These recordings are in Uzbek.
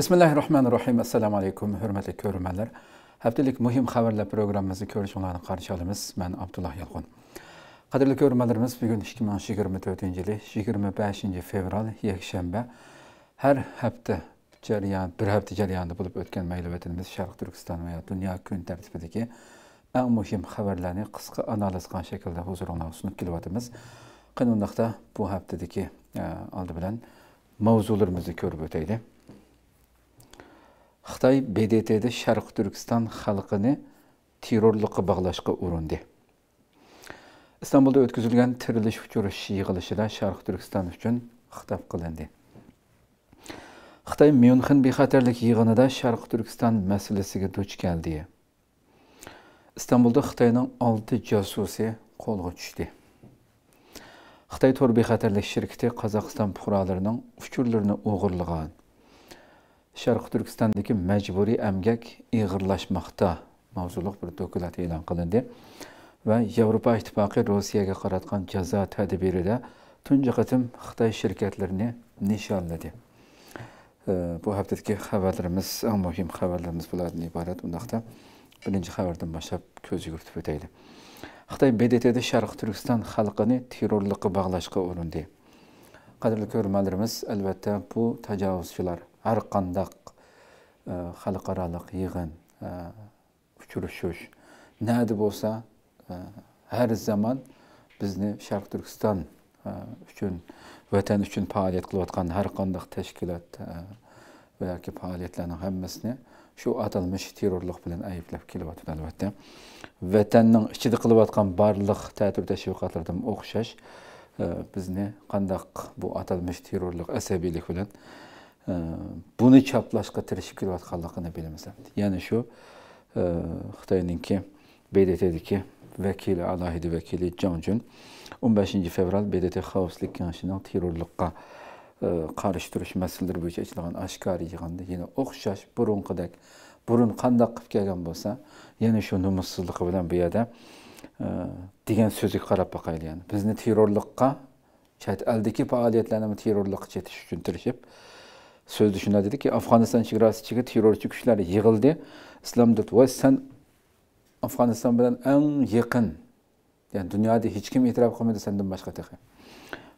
Bismillahirrahmanirrahim. Assalamu alaykum, hörmətli көрөрмənlər. Həftəlik mühim xəbərlər proqramımızı görüşünlərini qarşılamız. Mən Abdullah Yalqın. Qadirli көрөрmənlərimiz, bu gün 2024-cü il 25-ci fevral yekşənbə. Hər həftə cəryan, bir həftə cəryanında bulub ötən məlumatımız Şərq Türkistan və ya dünya gün tərtibindəki ən mühim xəbərləri qısqa analiz qan şəkildə huzurunuza sunub kelyatımız. Qanundaqda bu həftədəki aldı bilən mövzularımızı görüb ötəydik. Қытай бедетеді Шарқ Түркістан халқыны террорлыққа бағылашқа ұрынды. Истанбулда өткізілген тіріліш үшір шиғылышыда Шарқ Түркістан үшін қытап қылынды. Қытай Мюнхен бейхатерлік иығыныда Шарқ Түркістан мәселесіге дөч кәлді. Истанбулда Қытайның алты жасусы қолғы түшді. Қытай Тор бейхатерлік шеркеті Қазақстан пұраларының үшірлеріні оғырлыған. sharq turkistondagi majburiy amgak ig'irlashmoqda mavzuli bir dokulat e'lon qilindi va yevropa ittifoqi rossiyaga qaratgan jazo tadbirida tunji qatim xitoy shirkatlarini nishonladi bu haftadagi xabarlarimiz eng muhim xabarlarimiz bulardan iborat undaqda birinchi xabardan boshlab ko'z yugurtib o'taylik xitoy bdtda sharq turkiston xalqini terrorlikqa bog'lashga urindi qadrli ko'rmanlarimiz albatta bu tajovuzchilar ар кандак халыкаралык йыгын учурушуш нәди болса һәр заман безне Шарк Түркстан үчүн ватан үчүн фаалият кылып аткан һәр кандак тәшкилат ва яки фаалиятларның һәммәсенә şu аталмыш террорлык белән айыплап килеп атыр әлбәттә. Ватанның ичидә кылып аткан барлык тәтүр тәшвиқатлардан оқшаш безне кандак бу аталмыш террорлык әсәбилек белән buni chaplashga tirishib kelayotganligini bilamiz ya'ni shu e, xitoyninki bdtdiki vakili alohida vakili jonjun o'n beshinchi fevral bdt xavfsizlik kengashining terrorlikqa e, qarshi turish masalalari bo'yicha ochilgan oshkor yig'inda yəni yana o'xshash burunqidek burun qandaq qilib kelgan bo'lsa yana yəni shu nomussizligi bilan bu yerda e, degan so'ziga qarab boqaylik yəni. bizni terrorlikqa chet eldagi faoliyatlarni terrorlikqa chetish uchun tirishib сөз дышында деді ки афғанистан чеграсы чегі террорчы күчләр йыгылды ислам деді ва сен афғанистан белән эң якын yani dünyada hiç kim itiraf kılmadı senden başka tek.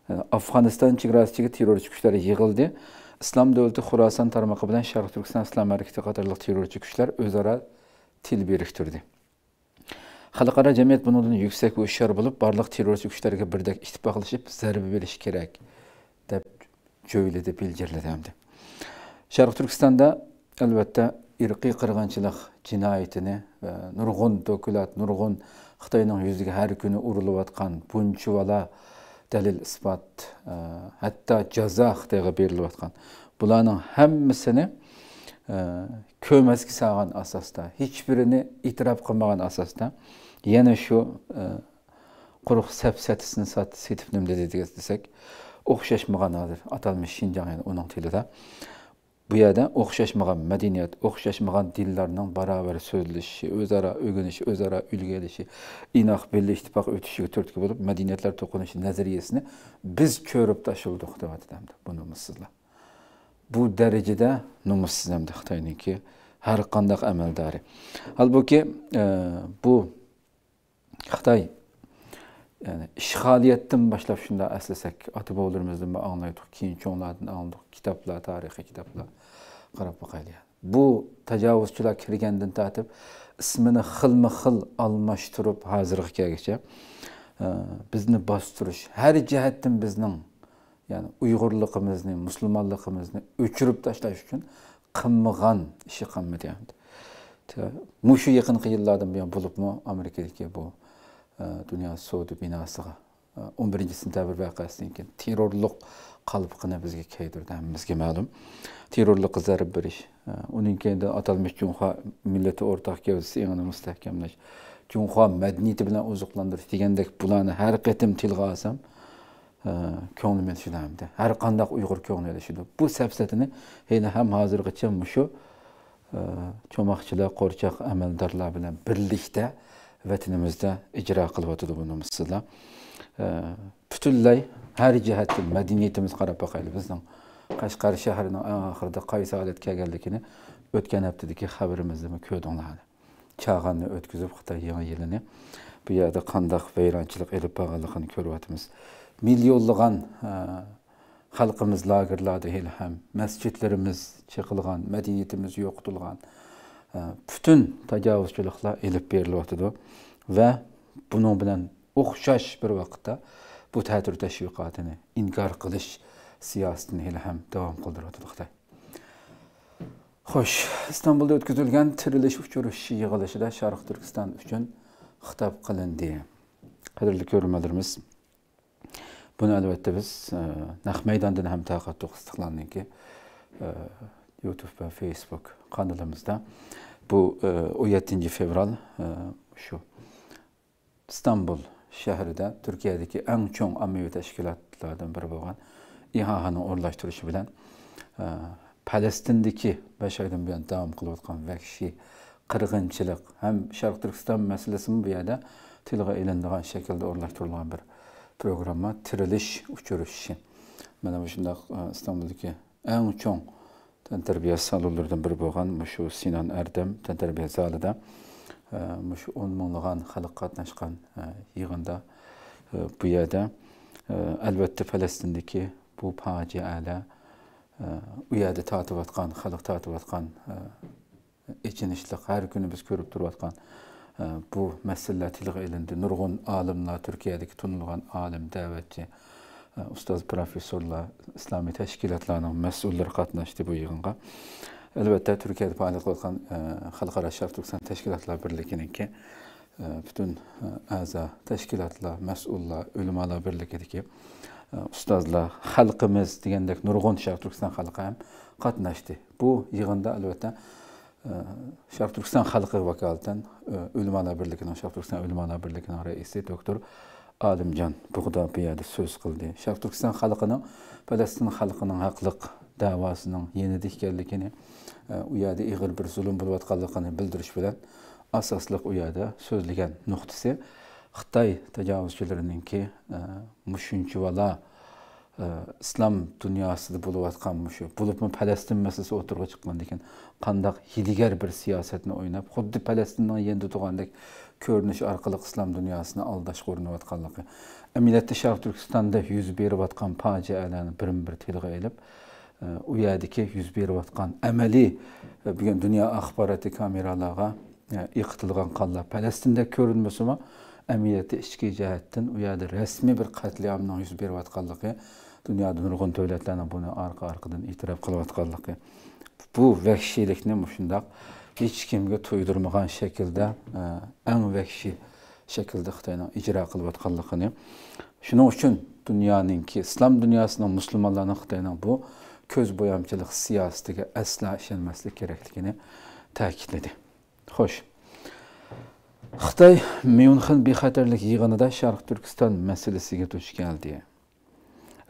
Yani Afganistan çigrasıdaki terörist güçler yığıldı. İslam devleti Khurasan tarmakı bilen Şarkı Türkistan İslam Hareketi kadarlık terörist güçler özara til biriktirdi. Halkara cemiyet bunun yüksek uyuşlar bulup barlıq terörist güçlerine birdek iştibaklaşıp zerbe veriş gerek. Dep, cöyledi, bilgirildi hem de. Şərq Türkistanda əlbəttə irqi qırğınçılıq cinayətini və e, nurğun tökülət, nurğun Xitayının yüzüge hər günü urulub atqan bunçuvala dəlil isbat, ə, e, hətta cəza Xitayğa verilib atqan. Bunların hamısını e, köməski sağan əsasda, heç birini itiraf qılmağan əsasda, yenə şu ə, quruq səbsətisini sat, setib nümdə dedik desək, oxşaşmağan adır, atalmış Şincan yəni onun dilində. bu yerda o'xshashmagan madaniyat o'xshashmagan dillarning barobar so'zlashishi o'zaro o'rganishi o'zaro ulgu olishi inoq birlik ittifoq o'tishiga turtki bo'lib madaniyatlar to'qinishi nazariyasini biz ko'rib tashildik deyapti bu nomussizlar bu darajada nomussiz hamda ki, har qandaq amaldori holbuki e, bu xitoy yani işgaliyettin başlap şunda əsləsək, atı boğulurumuzdan mı anlaydık, kiyin çoğunlardan anladık, kitaplar, tarihi kitaplar. qarab boqaylik bu tajovuzchilar kirgandan tartib ismini xilma xil almashtirib kungacha e, bizni bostirish har jihatdan bizning ya'ni uyg'urligimizni musulmonligimizni o'chirib tashlash uchun qilmagan ishi deyapti mushu yaqinqi yillardan buyon bo'libmi amerikadagi bu e, dunyo sodi binosiga o'n birinchi sentyabr voqeasidan keyin terrorlik qalbqini bizga kaydirdi hammamizga ma'lum terrorlikqa zarb berish e, uning keyin atalmish junxo millati o'rtaq gavdasi yana mustahkamlash junxo madaniyati bilan oziqlantirish degandek bularni har qatim tilga olsam e, ko'nglim ilishilamdi har qandaq uyg'ur ko'ngli ilishidi bu safsatini hali ham hozirgacha mushu e, cho'moqchilar qo'rchoq amaldorlar bilan birlikda vatanimizda ijro qilyotidi buni sizlar Э, butunlay har jihatda madaniyatimiz qarab boqayli bizning qashqar shahrini oxirida qaysi holat kelganligini o'tgan haftadagi xabarimizda ko'rdinglar chag'anni o'tkazib xitoy yangi yilini bu yerda qandaq vayronchilik ilib borganligini ko'ryapmiz millionlagan xalqimiz lagerlarda hali ham masjidlarimiz chiqilgan madaniyatimiz yo'qotilgan butun tajovuzchiliklar ilib berilyotidi va buning bilan o'xshash bir vaqtda bu ta'tir tashviqotini inkor qilish siyosatini hali ham davom qildirayotdi xitoy xo'sh istanbulda o'tkazilgan tirilish uchirishi yig'ilishida sharq turkiston uchun xitob qilindi qadrli ko'rmalarimiz buni albatta biz e, naq maydondan ham taqattu istiqlolniki e, youtube və facebook kanalimizda bu 17 e, fevral şu İstanbul şəhərində Türkiyədəki ən çox ammivi təşkilatlardan biri olan İHA-nın orlaşdırışı ilə e, Palestindəki 5 aydan bu yana davam qılıb atqan vəhşi qırğınçılıq, həm Şərq Türkistan məsələsini bu yerdə tilğa elindiğin şəkildə orlaşdırılan bir proqramma tiriliş uçuruşu. Mənə bu şundaq e, İstanbuldakı ən çox tən tərbiyə salonlarından biri olan məşhur Sinan Ərdəm tən tərbiyə zalında müşü 10 minglığan xalq qatnaşqan yığında bu yerdə əlbəttə Fələstindəki bu faciələ u yerdə tatıb xalq tatıb içinişlik hər günü biz görüb duruyatqan bu məsələlər tilq elindi. Nurgun alimlər, Türkiyədəki tunulğan alim, dəvətçi, ustaz professorlar, İslami təşkilatlarının məsulları qatnaşdı bu yığınğa. albatta turkiyada faoliyat qilayotgan e, xalqaro sharq turkiston tashkilotlar birliginiki e, butun e, a'zo tashkilotlar mas'ullar ulamolar birligidagi ustozlar xalqimiz degandek nurg'un sharq turkiston xalqi ham qatnashdi bu yig'inda albatta sharq turkiston xalqi vakolatan ulamolar birligini sharq turkiston ulamolar birligini raisi doktor olimjon bug'dopiya so'z qildi sharq turkiston xalqining falastin xalqining haqliq davasının yeni geldikini, e, uyada iğir bir zulüm bulup atkallıkını bildiriş bilen asaslıq uyada sözlügen noktisi ki, müşünki müşünçüvala İslam dünyasında bulup atkan bulup mu Palestin meselesi oturuğa çıkman kandak hiliger bir siyasetini oynayıp, xuddi Palestin'den yendi tuğandak körünüş arkalık İslam dünyasına aldaş korunu atkallıkı. Əmiyyətli Şərq Türkistan'da 101 berib atkan paciələrinin birin bir tilgə elib, u yerdagi yuz berayotgan amaliy e, bugun dunyo axboroti kameralarga e, yiqitilgan qonlar falastinda ko'rinmasimi amiyati ichki jihatdan u yerda rasmiy bir qatliomning yuz berayotganligi dunyoda nurg'un davlatlarni buni arqa orqadan e'tirof qilayotganligi bu vahshiylikni shundoq hech kimga to'ydirmagan shaklda eng vahshiy shaklda xitoyning ijro qilayotganligini shuning uchun dunyoninki islom dunyosining musulmonlarning xitoyning bu köz boyamçılıq siyasətinə əsla işlənməslik gərəkligini təkidlədi. Xoş. Xitay Myunxen bexətərlik yığınında Şərq Türkistan məsələsinə duş gəldi.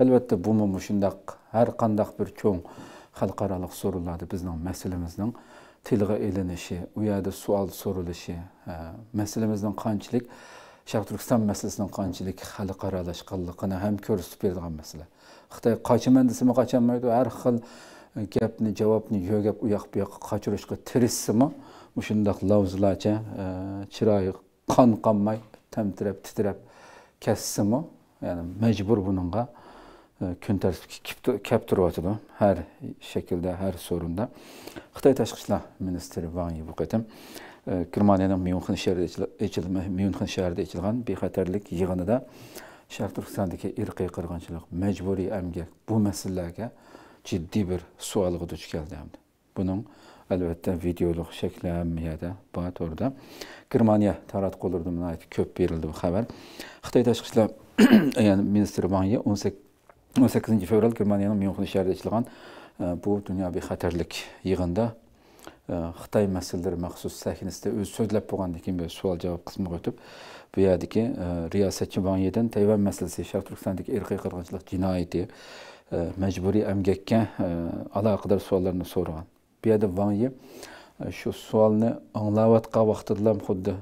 Əlbəttə bu mu şundaq hər qandaq bir çoğ xalqaralıq sorunlarda bizning məsələmizin tilgə elinişi, u yerdə sual soruluşu, hə, məsələmizin qançilik Şərq Türkistan məsələsinin qançilik xalqaralışqanlığını həm göstərib verdiyi məsələ. xitoy qochaman desami qochaolmaydi har xil e, gapni javobni yo'gab u yoq bu yoqqa qochirishga tirishsimi shundoq lavzlarcha e, chiroyi qon qonmay tamtirab titrab kassimi ya'ni majbur buningga e, kun tartibga kelib turyotidi har shaklda har so'rinda xitoy tashqi ishlar ministri van bu qatim germaniyaning shahrida myunxen shahrida ichilgan bexatarlik yig'inida sharq turkistondagi irqiy qirg'inchilik majburiy amgak bu masalalarga jiddiy bir savolga duch keldi hamda buning albatta videolik shaklamiyada bor to'g'rida germaniya taratqulidan ko'p berildi bu xabar xitoy tashqi ishlar ya'ni ministri vanya o'n sakkizinchi fevral germaniyaning myunxen shahrida ochilgan e, bu dunyoviy xatarlik yig'inda e, xitoy masalalari maxsus sahnasida o'zi so'zlab bo'lgandan keyin savol javob qismiga o'tib bu yerdagi e, riyasetçi banyedan tayvan masalasi sharq turkistondagi cinayeti qirg'inchilik e, jinoyati majburiy amgakka e, aloqador savollarni so'ragan bu yerda vanyi shu savolni anglayotgan vaqtida ham xuddi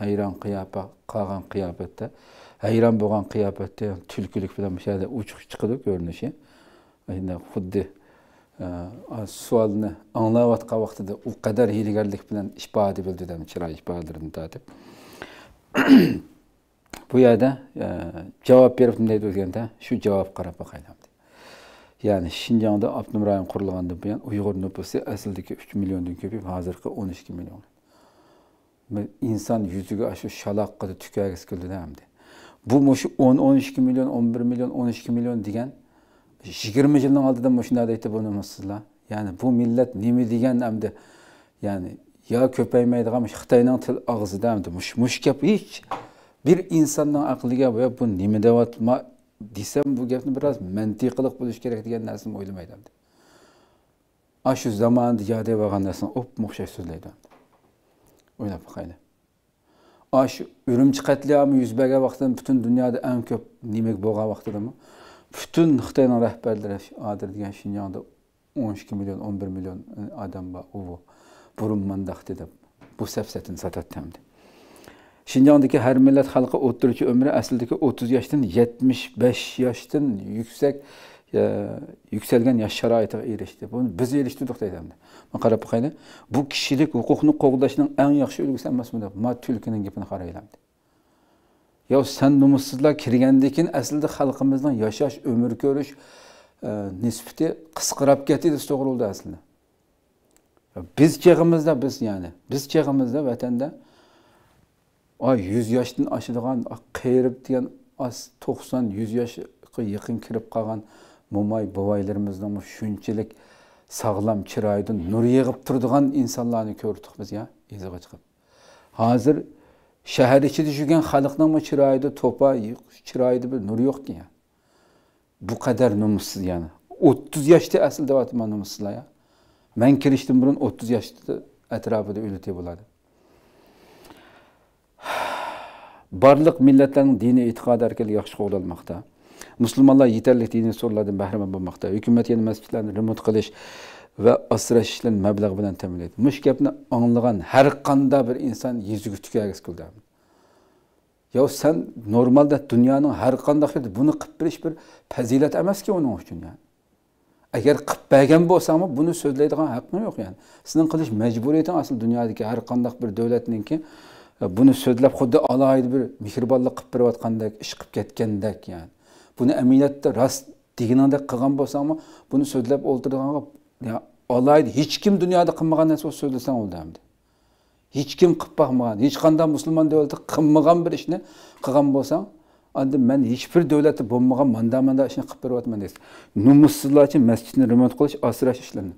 hayron qiyofat qolgan qiyofatda hayron bo'lgan qiyofatda tulkilik bilan shu yerda uchuq chiqadi ko'rinishi xuddi savolni anglayotgan vaqtida u qadar hiylagarlik bilan ifoda bildi dam chiroy ifodalarni tatib bu yerda e, javob berib bunday deganda shu javobga qarab boqaylik ya'ni shinjongda abnum rayon qurilgandan buyon uyg'ur nupusi asldagi uch milliondan ko'payib hozirgi o'n ikki million inson yuziga shu shaloqqa tukagisi keldida hamdi bu shu o'n o'n ikki million o'n bir million o'n ikki million degan yigirma yilni oldida mana shunday aytib bo'lmasizlar ya'ni bu millat nima degan hamda ya'ni yo ko'paymaydigan xitoyning til og'zida mush mush gap hech bir insonning aqliga bu bu nima deyapman desam bu gapni biroz mantiqli bo'lishi kerak degan narsani o'ylamaydi ana shu zamonni yodab olgan narsani o'pma o'xshash so'zlaydi o'ylab boqayli ana shu urumchi qatliami yuz bergan vaqtda butun dunyoda eng ko'p nima bo'lgan vaqtidami butun xitoyning rahbarlari hozir degan shinjongda o'n ikki million o'n bir million e, odam bor burun mandaqdi deb bu safsatini sotadi shinjongdagi har millat xalqi o'ttiruvchi umri aslidagi o'ttiz yoshdan yetmish besh yoshdan yuksak e, yuksalgan yaş sharoitiga erishdi buni biz eriştirdik deydi endi. Men qarab boqayli, bu kishilik huquqni qo'g'dashning eng yaxshi ulgusi emasmi deb ma tulkining gapini qaraylam. yo sen numussizlar kirgandan keyin aslida xalqimizning yashash, umr ko'rish e, nisbati qisqarib ketdi, to'g'ri bo'ldi aslida. Biz çağımızda biz yani, biz çağımızda vatanda ay 100 yaşdan aşılgan qeyrip degan az 90 100 yaşqa yaqin kirib mumay momay bovaylarimizni shunchalik sog'lom chiroydan nur yig'ib turadigan insonlarni ko'rdik biz ya iziga chiqib. Hozir shahar ichida yurgan mı çıraydı? to'pa, çıraydı bir nur yo'q degan. Bu kadar nomussiz yani. 30 yoshda asl deyapman nomussizlar ya. man kirishdan burun o'ttiz yoshni atrofida o'ylitib bo'ladi barliq millatlarning diniy e'tiqodi erkali yaxshi qo'llanmoqda musulmonlar yetarli diniy so'rlardan bahramand bo'lmoqda hukumat yana masjidlarni remont qilish va asrash ishlarini mablag' bilan ta'minlaydi mush gapni anglagan har qanday bir inson yuziga tukagis qildi yo san normalda dunyoning har qanday yerida buni qilib berish bir fazilat emaski uning uchun yani. Eğer qilib bergan bunu buni so'zlaydigan haqqim yo'q ya'ni sizning qilish majburiyating asli dunyodagi her kandak bir davlatninki e, buni so'zlab xuddi alohida bir mehribonlik qilib berayotgandek ish qilib ketgandek ya'ni Bunu buni aminatda rost deganandek qilgan bo'lsami buni so'zlab o'ltirganga alohida hiç kim dünyada dunyoda qilmagan narsa so'zlasang o'ldamdi hiç kim qilib boqmagan hech qanday musulmon davlatda qilmagan bir ishni qilgan bo'lsang анда мен ешбір дәулеті болмаған мында мында ішін қылып беріп жатырмын дейсіз нумуссызлар үшін мәсжидін ремонт қылыш асыраш ішлерін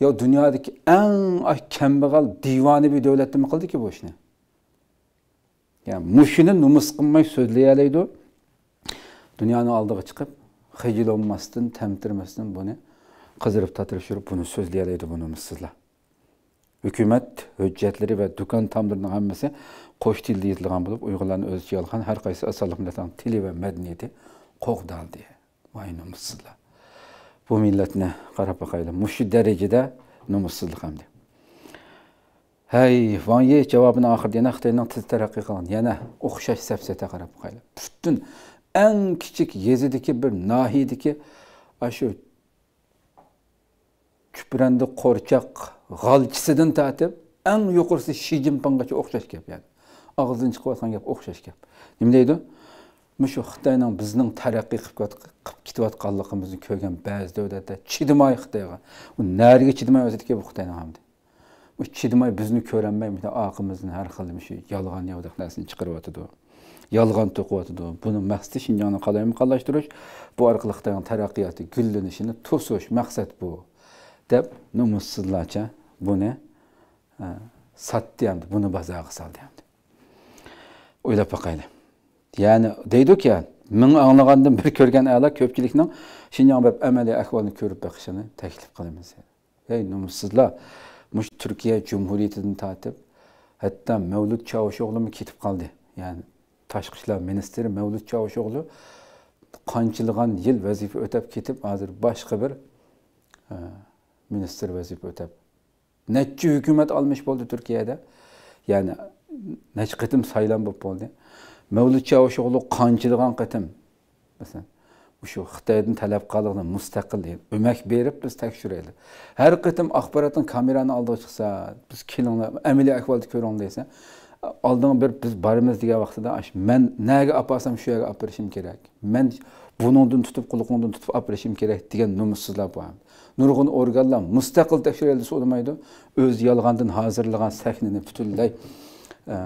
я дүниедегі ең кембағал дивани бір дәулетті ме қылды ки бұл ішіне yani мұшыны нумус қылмай сөйлей алайды дүнияның алдыға шығып хижил болмастан тәмтірместен бұны қыздырып татырып жүріп бұны сөйлей алайды бұ нумуссызлар hükümet hüccetleri ve dükkan tamdırının hammesi qo'sh til deyiladigan bo'lib uyg'urlarni o'z ichiga olgan har qaysi asalliq millatlarni tili va madaniyati qo'g'daldi voy nomussizlar bu millatni qarab boqayli mushu darajada nomussizlik hamdi Hey voye javobini oxirida yana xitoyning tez taraqqiy qilgan yana o'xshash safsata qarab boqayli butun eng kichik yezidiki bir nahideki shu kuprandi qo'rchoq g'olchisidan tortib eng yuqorisi shi zinpingacha o'xshash gap ya'ni og'zidan chiqayotgan gap o'xshash neydi? nima deydi shu xitoyning bizning taraqqiy qilib ketayotganligimizni ko'rgan ba'zi çidimay Hıhtay'a. xitoyga u çidimay chidamay ki bu xitoyni hamdi u chidamay bizni ko'rolmay oqimizni har xil shu yolg'on yovdiq narsani chiqaryotidi yolg'on to'qiyotidi buni maqsadi shinjonni qalaymaqonlashtirish bu orqali xitoyni taraqqiyoti gullanishini to'sish maqsad bu deb numussizlarcha buni ee, sotdi hamdi bunu bozorga soldi hamdi o'ylab boqayli ya'ni deydiku ming anglagandan bir ko'rgan a'lo ko'pchilikning shinyon bab amaliy ahvolini ko'rib boqishini taklif qilamiz ey numussizlar mush turkiya jumhuriyatidan tortib hatto mavlud chavusho'g'limi ketib qoldi ya'ni tashqi ishlar ministri mavlud chavusho'g'li qanchilg'an yil vazifa o'tab ketib hozir boshqa bir e, ministr vazifa o'tab nechi hukumat olmish bo'ldi turkiyada ya'ni nechi qitim saylan bo'lib bo'ldi mavlud chavusho'g'li qanchilg'an qitim masalan shu xitoydan talab qilgan mustaqil o'mak berib biz tekshiraylik har qitim axborotni kamerani oldiga chiqsa biz kelinglar amaliy ahvolni ko'ringlar desa oldin bir biz boramiz degan vaqtida man naga olib borsam shu yerga olib borishim kerak man buningdan tutib quluqingdan tutib olib borishim kerak degan nomussizlar bu nurg'un organlar mustaqil tekshirilishi olmaydi o'z yolg'ondan hozirlagan sahnani butunlay e,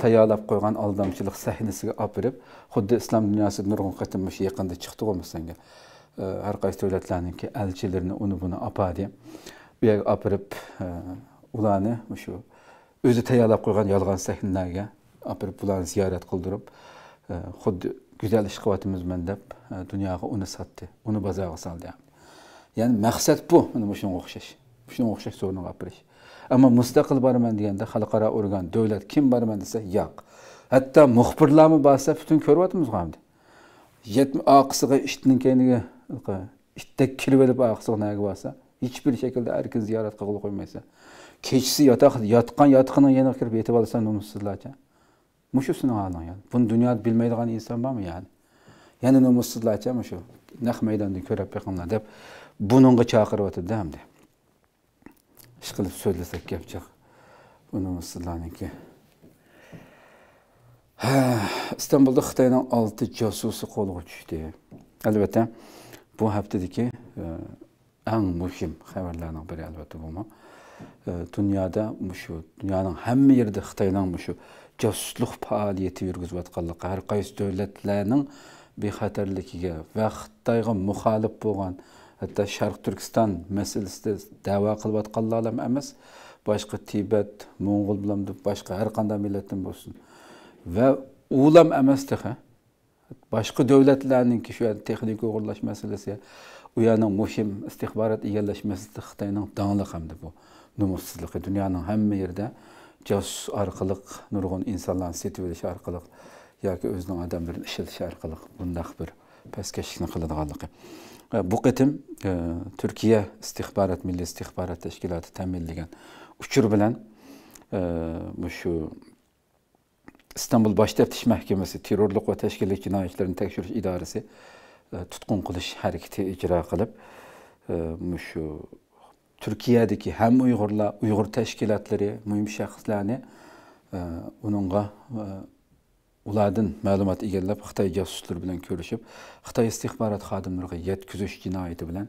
tayyorlab qo'ygan aldamchilik sahnasiga olib berib xuddi islom dunyosida nurg'un qatim yaqinda chiqdiku masalanga e, har qaysi davlatlarniki elchilarini uni buni opadi bu yerga olib berib e, ularni shu o'zi tayyorlab qo'ygan yolg'on sahnalarga olib berib ularni ziyorat qildirib xuddi go'zal ish qilyapmizman deb dunyoga uni sotdi uni bozorga soldi ya'ni maqsad bu mana bu shunga o'xshash shunga o'xshash so'zni gapirish ammo mustaqil boraman deganda xalqaro organ davlat kim boraman desa yo'q hatto muxbirlarmi borsa butun ko'ryapmiz hamda oqisiga itning keyiniga itdek kirib olib oqisiga naga borsa hech bir shaklda erkin ziyorat qilib qo'ymaysa kechasi yotoq yotgan yotiqini yana kirib yetib olsa nomussizlarcha mushu yani. buni dunyoda bilmaydigan inson bormi ya'ni yana nomussizlarcha mushu naq maydonda ko'rib yiqinglar deb buningga chaqiryotdi hamda ishqilib so'zlasak gap chiq bunimiz sizlarniki istanbulda xitoyning olti josusi qo'lga tushdi albatta bu haftadagi e, eng muhim xabarlarning biri albatta bu e, dunyoda shu dunyoning hamma yerida xitoyning shu josuslik faoliyati yurgizayotganligi har qaysi davlatlarning bexatarligiga va xitoyga muxolif bo'lgan Hətta Şərq Türkistan məsələsində dəva qılıb atqanlar alam emas, başqa Tibet, Monqol bilamdı, başqa hər qanda millətdən bolsun. Və ulam emas texə. Başqa dövlətlərinki şu texniki uğurlaş məsələsi, uyanın mühim istihbarat egallash məsələsi Xitayının dağlıq hamdı bu. Numussuzluğu dünyanın həmmə yerdə casus arqalıq, nurgun insanların setib ediş arqalıq, yoki o'zining odamlarini ishlatish orqali bundaq bir pastkash qiladiganligi bu э, qitim э, turkiya istixborot milliy istixborot tashkiloti ta'minlagan uchur bilan shu э, istanbul bosh taftish mahkamasi terrorlik va tashkiliy jinoyatlarni tekshirish idorasi e, tutqun qilish harakati ijro qilib shu e, turkiyadagi ham uyg'urlar uyg'ur tashkilotlari muhim shaxslarni e, uningga ulardan ma'lumot egallab xitoy josuslari bilan ko'rishib xitoy istixborot xodimlariga yetkazish jinoyati bilan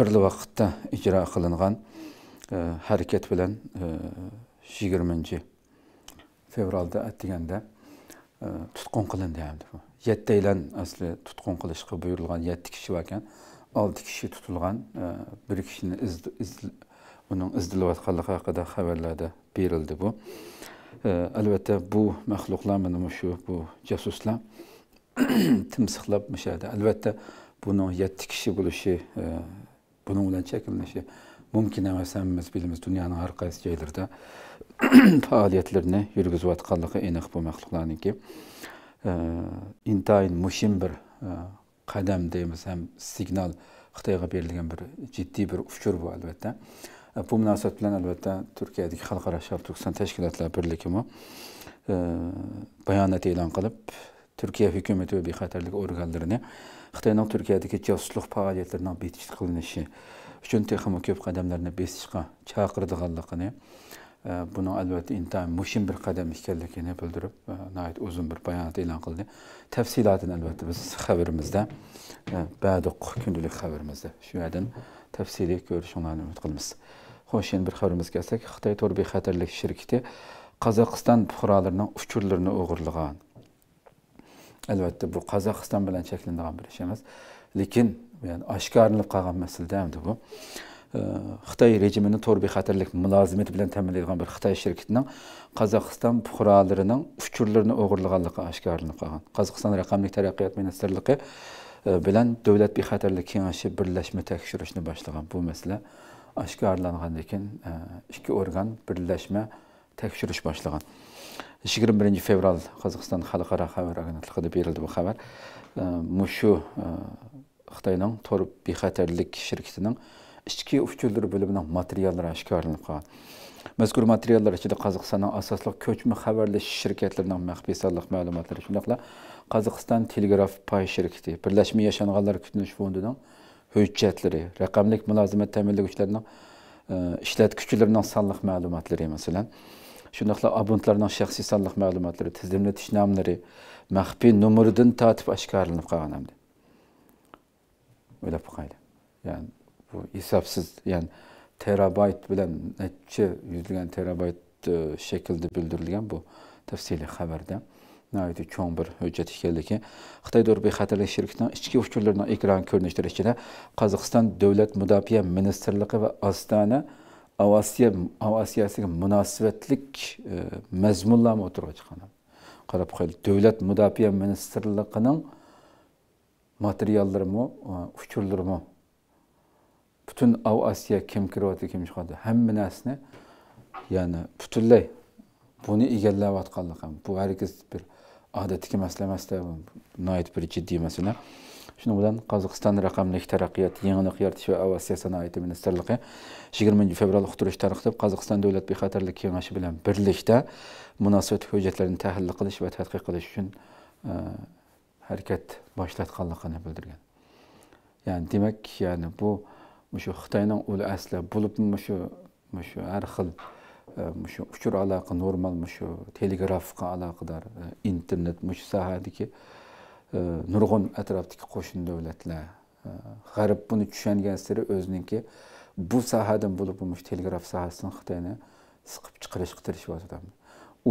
bir vaqtda ijro qilingan e, harakat bilan e, yigirmanchi fevralda deganda e, tutqun qilindi hamda yettaylan asli tutqun qilishga buyurilgan yetti kishi ekan olti kishi tutilgan bir kishini iz, uning izdilayotganligi haqida xabarlarda berildi bu albatta bu maxluqlar mana shu bu jasuslar timsiqlab mishadi albatta buni yetti kishi bo'lishi e, buni bilan cheklanishi mumkin emas hammamiz bilamiz dunyoni har qaysi joylarida faoliyatlarni yurgizayotganligi aniq bu maxluqlarniki intayin mushim bir e, qadam deymiz ham signal xitoyga berilgan bir jiddiy bir uchur bu albatta bu munosabat bilan albatta turkiyadagi xalqaro sharturkiston tashkilotlar birligimi e, bayonot e'lon qilib turkiya hukumati va bexatarlik organlarini xitoyning turkiyadagi josuslik faoliyatlaridan betish qilinishi uchun texmi ko'p qadamlarni besishga chaqirdiganligini e, buni albatta intayin mushim bir qadam ekanligini bildirib e, uzun bir bayonot e'lon qildi tafsilotini albatta biz xabarimizda baduq kundalik xabarimizda shu yerdan Tefsili ko'rish ularni umid qilamiz bir xabarimizga kelsak xitoy to'r bexatarlik şirketi Kazakistan fuqarolarining uchurlarini o'g'irlagan Elbette bu Kazakistan bilen cheklanadigan bir ish emas lekin yani oshkorinib qolgan masalada endi bu ee, xitoy rejimini to'r bexatarlik bilen bilan ta'minlaydigan bir xitoy shirkitining Kazakistan fuqarolarining uchurlarini o'g'irlaganligi oshkorlanib qolgan qozog'iston raqamli taraqqiyot ministrligi E, bilan davlat bexatarlik kengashi birlashma tekshirishni boshlagan bu masala oshkorlangandan keyin e, ikki organ birlashma tekshirish boshlagan yigirma birinchi fevral qozog'iston xalqaro xabar agentligida berildi bu xabar e, mushu xitoyning torb bexatarlik shirkitining ichki uchurlar bo'limining materiallari oshkorlanib qolgan mazkur materiallar ichida qozog'istonning asosli ko'chma xabarlash shirkatlarining maxfiy sonliq ma'lumotlari shundoqla Kazakistan telegraf pay şirketi. shirkiti birlashma yashanganlar kutunish fondining hujjatlari raqamlik mulozimat ta'minlaguchilarning e, ishlatkuvchilarning sonliq ma'lumotlari masalan shundoqla abonentlarning shaxsiy sonliq ma'lumotlari tizimlatish nomlari maxfiy nomeridan tortib oshkorlanib qolgan hamda o'ylab qo'ydi ya'ni bu hesapsız, ya'ni terabayt bilan necha yuzlagan terabayt shaklda e, bildirilgan bu tafsili haberde. nihoyatda cho'ng bir hujjat ekanligi xitoy dorbiy xatarlik shirkining ichki uchurlarini ekran ko'rinishtirishida qozog'iston davlat mudofaa ministrligi va Astana avasiya avasiyasiga munosabatlik e, mazmunlar o'tirib chiqqan qarab qo'yil davlat mudofaa mı, materiallarimi e, mı? butun avasiya kim kiryapti kim chiqadi hamma narsani ya'ni butunlay buni egallayotganligi bu hargiz bir odatdagi masala emasda nihoyat bir jiddiy masala shuning bilan qozog'iston raqamlik taraqqiyot yangiliq yaratish va avatsiya sanoati ministrligi yigirmanchi fevral uqtirish tarixida qozog'iston davlat bexatarlik kengashi bilan birlikda munosabat hujjatlarini tahlil qilish va tadqiq qilish uchun e, harakat boshlatganligini bildirgan ya'ni demak ya'ni bu shu xitoyning ul asli bo'lib shu shu har xil shu uchur aloqa normal shu telegrafga aloqador e, internet shu sohadagi e, nurg'un atrofdagi qo'shni davlatlar e, g'arb buni tushungan siri o'ziniki bu sohadan bo'lib shu telegraf sohasini xitoyni siqib chiqarishga tirishyapti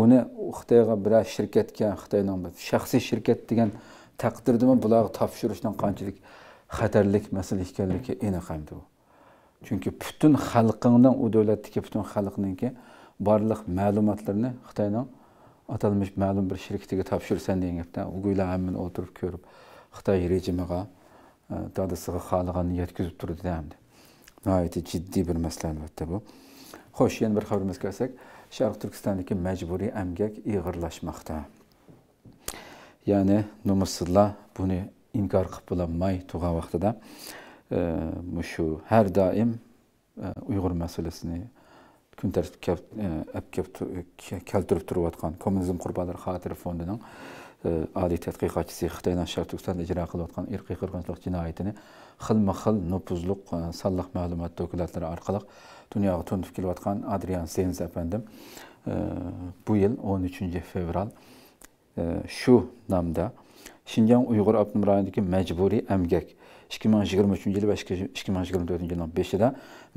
uni xitoyga biror shirkatga xitoyni shaxsiy shirkat degan taqdirdami bularga topshirishdan qanchalik xatarlik masala ekanligi aniq hamdi u chunki butun xalqingdan u davlatdagi butun xalqninki barliq ma'lumotlarni xitoyning atalmish ma'lum bir shirkatiga topshirsan degan gapda u go'yo hammani o'tirib ko'rib xitoy rejimiga e, dadisiga xohlaganini yetkazib turdi hamda nihoyatda jiddiy bir masala albatta bu xo'sh yana bir xabarimizga kelsak sharq turkistondagi majburiy amgak ig'irlashmoqda ya'ni nomussizlar buni inkor qilib bo'lolmay turgan vaqtida e, shu har doim e, uyg'ur masalasini күн тәртіп э, әп кеп э, келтіріп тұрып жатқан коммунизм құрбандары қатірі фондының adi tədqiqatçısı Xitayla Şərq Türkistanda icra qılıb atqan irqi qırğınçılıq cinayətini xilma-xil nüfuzluq sallıq məlumat dokumentləri arqalıq dünyaya tunub gəlib atqan Adrian Senz əfəndim bu il 13-cü fevral şu namda Şinjan Uyğur Avtonom rayonundakı məcburi əmgək ikki ming yigirma uchinchi yil va ikki ming yigirma to'rtinchi yilni beshida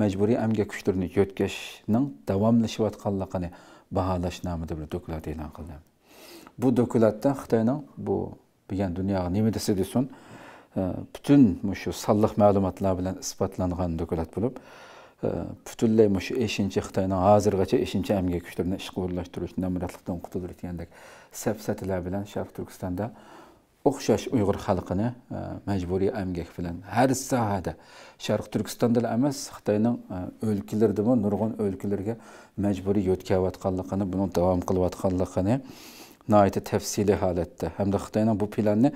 majburiy amgak kuchlarini yo'tkazishning davomlashayotganligini baholash nomida bir dokulat e'lon qildi bu dokulatda xitoyning bu bilgan dunyoga nima desa desin e, butun shu sonliq ma'lumotlar bilan isbotlangan dokulat bo'lib e, butunlay shu eshinchi xitoyning hozirgacha eshinchi amgak kuchlarini ishqo'llashtirish namratlikdan degandek safsatalar bilan sharq turkistonda o'xshash uyg'ur xalqini e, majburiy amgak bilan har sohada sharq turkistonda emas xitoyning e, o'lkalaridami nurg'un o'lkalarga majburiy yo'tkayotganligini buni davom qilayotganligini nihoyatda tafsili holatda hamda xitoyning bu planni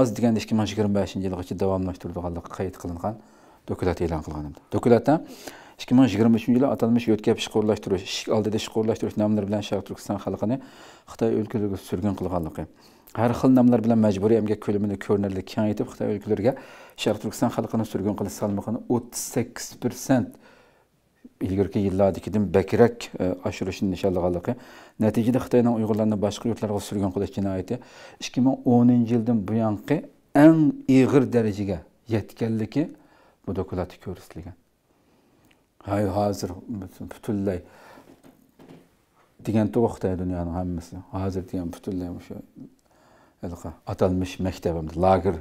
oz deganda ikki ming yigirma beshinchi yilgacha davomlashtirganligi qayd qilingan dokulat e'lon qilgan dokulatda ikki ming yigirma uchinchi yili atalmish yo'tkab ishqo'rlashtirish ishk oldida ishqo'rlashtirish nomlari bilan sharq turkiston xalqini xitoy o'lkalariga surgun qilganligi har xil nomlar bilan majburiy emgak ko'lamini ko'rinarli kengaytib xitoy o'lkalariga sharq turkiston xalqini surgun qilish salmog'ini o'ttiz sakkiz persent ilgargi yillardagidan bakrak e, oshirishni nishonlaganligi natijada xitoyning uyg'urlarni boshqa yurtlarga surgun qilish jinoyati ikki ming o'ninchi yildan buyongi eng ig'ir darajaga yetganligi bu dokladda ko'rsatilgan hay hozir butunlay degan to'g'ri xitoy dunyoni hammasi hozir degan butunlay o'sha atalmish maktabimda lager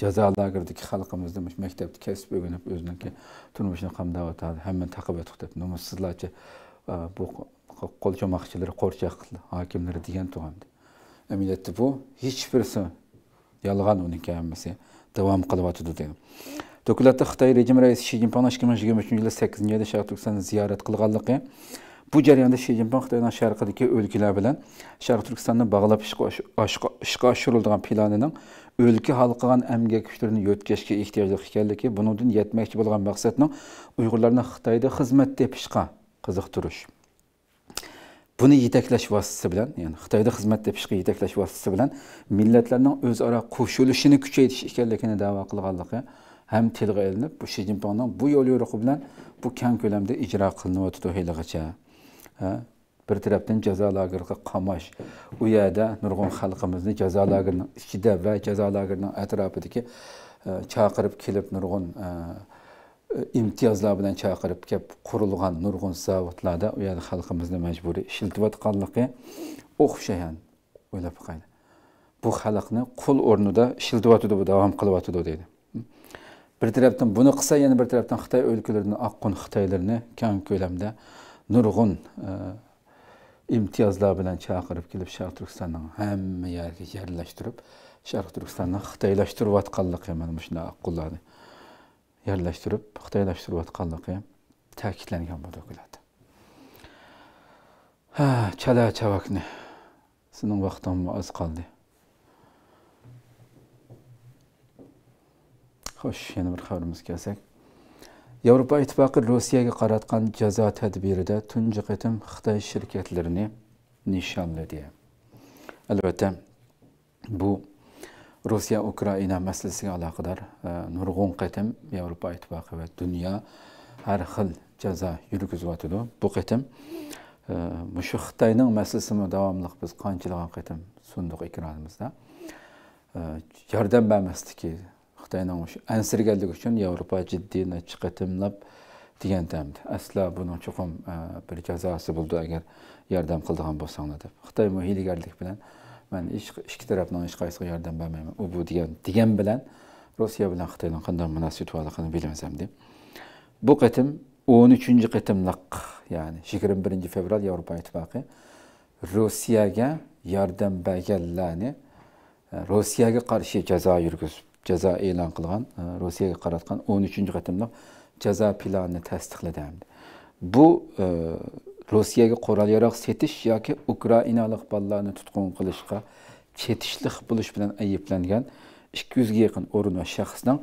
jazo e, lageridagi xalqimizni maktabda kasb o'rganib o'ziniki turmushini qamdavatardi hammani taqib o'tiqdeb nima sizlarchi e, bu qol qo'lchomoqchilar qo'rchoq hokimlari degan tug'andi amaliyotda bu hech birisi yolg'on uniki hammasi davom qilyotidi degan Dokulatda Xitoy rejim raisi Shi Jinping 2023 yilda 8 yilda Sharq Turkistonini ziyorat qilganligi bu jarayonda shi zinpin xitoyning sharqidagi o'lkalar bilan sharq turkistonni bog'lab ishga oshirilgan planining o'lka hal qilgan amgak kuchlarini yo'tkashga ehtiyojliq ekanligi bundan yetmakchi bo'lgan maqsadning uyg'urlarni xitoyda xizmat tepishga qiziqtirish buni yetaklash vositasi bilan ya'ni xitoyda xizmat tepishga yetaklash vositasi bilan millatlarning o'zaro qo'shilishini kuchaytirish ekanligini da'vo qilganligi ham tilga ilinib bu shi zinpinning bu yo'l yo'riqi bilan bu kang ko'lamda ijro qilinib o'tdi haligacha bir tarafdan jazo lagerga qamash u yerda nurg'un xalqimizni jazo lagerning ichida va jazo lagerning atrofidagi e, chaqirib kelib nurg'un e, imtiyozlar bilan chaqirib kelib qurilgan nurg'un zavodlarda u yerda xalqimizni majburiy ishlatayotganligi o'xshagan o'ylab qaydi bu xalqni qul o'rnida ishlatyotidi bu davom qilyotidi deydi bir tarafdan buni qilsa yana bir tarafdan xitoy o'lkalarini oqqun xitoylarini kang ko'lamda nurg'un e, imtiyozlar bilan chaqirib kelib sharq turkistonning hamma yeriga yerlashtirib sharq turkistonni xitoylashtirayotganligi mana shunday qullarni yerlashtirib xitoylashtirayotganligi ta'kidlangan bo'lib keladi ha chala chavakni sizni vaqtim oz qoldi xo'sh yana bir xabarimizga kelsak yevropa ittifoqi rossiyaga qaratgan jazo tadbirida tunji qitim xitoy shirkatlarini nishonladi albatta bu rossiya ukraina masalasiga aloqador e, nurg'un qitim yevropa ittifoqi va dunyo har xil jazo yurgizayotidi bu bu e, shu xitoyning masalasini davomli biz qanchalagan qitim sundiq ekranimizda e, yordam ki xitoyning o'sha ansirganligi uchun yevropa jiddiy necha qatimlab degan tamdi asla buni chuqum e, bir jazosi bo'ldi agar yordam qiladigan bo'lsanglar deb xitoy hiylagarlik bilan man ikki tarafdan hech qaysiga yordam bermayman u bu degan degan bilan rossiya bilan xitoyning qanday munosabati borligini bilamiz deb bu qatim o'n uchinchi qatimliq ya'ni yigirma birinchi fevral yevropa ittifoqi rossiyaga yordam berganlarni e, rossiyaga qarshi jazo yurgizib jazo e'lon qilgan e, rossiyaga qaratgan 13. uchinchi qatimliq jazo planini tasdiqladi bu e, rossiyaga qurol yarak setiş yoki ukrainalik Ukraynalık tutqun qilishga kılışka çetişlik bilan bilen ayıplengen 200 yaqin o'rin va shaxsning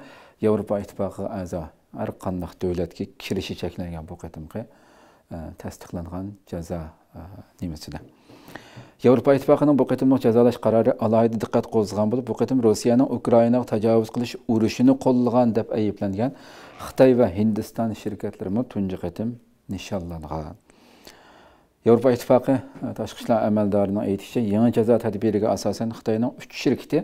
yevropa ittifoqi a'zo har qandaq davlatga kirishi cheklangan bu qatimgi e, tasdiqlangan jazo nimasida yevropa ittifoqining bu qatimliq jazolash qarori alohida diqqat qo'zg'agan bo'lib bu qatim rossiyaning ukrainaga tajovuz qilish urushini qo'llagan deb ayblangan xitoy va hindiston shirkatlarimi tunji qatim nishonlangan yevropa ittifoqi e, tashqi ishlar amaldorining aytishicha yangi jazo tadbiriga asosan xitoyning uch shirkati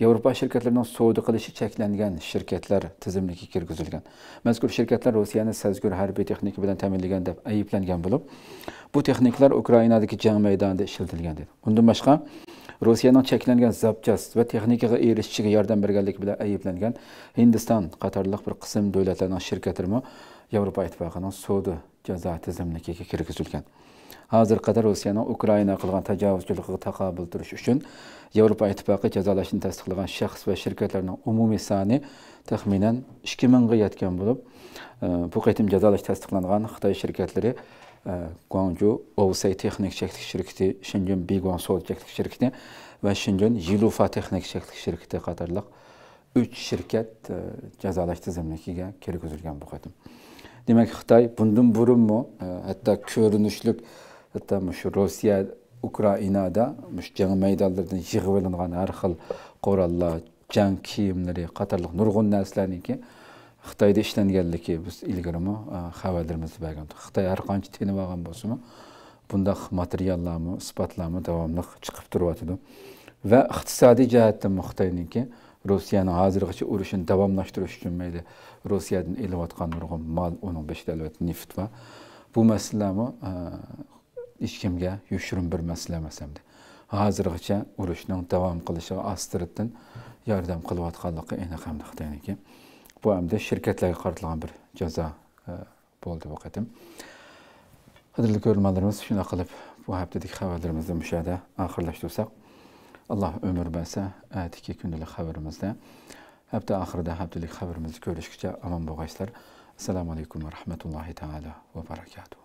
yevropa shirkatlari bilan savdo qilishi cheklangan shirkatlar tizimligiga kirgizilgan mazkur shirkatlar rossiyani sazgur harbiy texnika bilan ta'minlagan deb ayblangan bo'lib bu texnikalar ukrainadagi jang maydonida ishlatilgan dedi undan boshqa rossiyaning cheklangan zapchast va texnikaga erishishiga yordam berganlik bilan ayblangan hindiston qatorliq bir qism davlatlarning shirkatlari yevropa ittifoqining savdo jazo tizimligiga kirgizilgan hozirqadar rossiyani ukraina qilgan tajovuzchilikqa taqobil turish uchun yevropa ittifoqi jazolashni tasdiqlagan shaxs va shirkatlarning umumiy soni taxminan ikki mingga yetgan bo'lib e, bu qaytim jazolash tasdiqlangan xitoy shirkatlari e, guangju ovsay texnik cheklik Şirketi, shinjin biguan sol şirketi shirkiti va shinjin yilufa texnik cheklik shirkiti qatorliq uch shirkat jazolash e, kirli kirgizilgan bu qaytim demak xitoy bundan mu? Hatta ko'rinishlik hatto shu rossiya ukrainada mush jang maydonlaridan yig'ib olingan har xil qurollar jang kiyimlari qatorliq nurg'un narsalarniki xitoyda ishlanganligi biz ilgarimi xabarlarimizda bergan xitoy har qancha tinib olgan bo'lsinmi bundaq materiallarmi isbotlarmi davomli chiqib turyotidi va iqtisodiy jihatdan xitoyniki rossiyani hozirgacha urushini davomlashtirish uchun mayli rossiyadan elayotgan nurg'un mol uning beshida albatta neft va bu masalalarni hech kimga yoshirin bermaslimasam de hozirgacha urushning davom qilishiga astiriddan yordam qilayotganligi aniq hamda xitoyniki bu hamda shirkatlarga qaratilgan bir jazo e, bo'ldi bu qatim qadrli ko'rmanlarimiz shuna qilib bu haftadagi xabarlarimizni mushada oxirlashtirsak alloh umr bersa atiki kundalik xabarimizda hafta oxirida haftalik xabarimizni ko'rishgacha omon bo'lg'aysizlar assalomu alaykum va rahmatullohi taala va barakatuh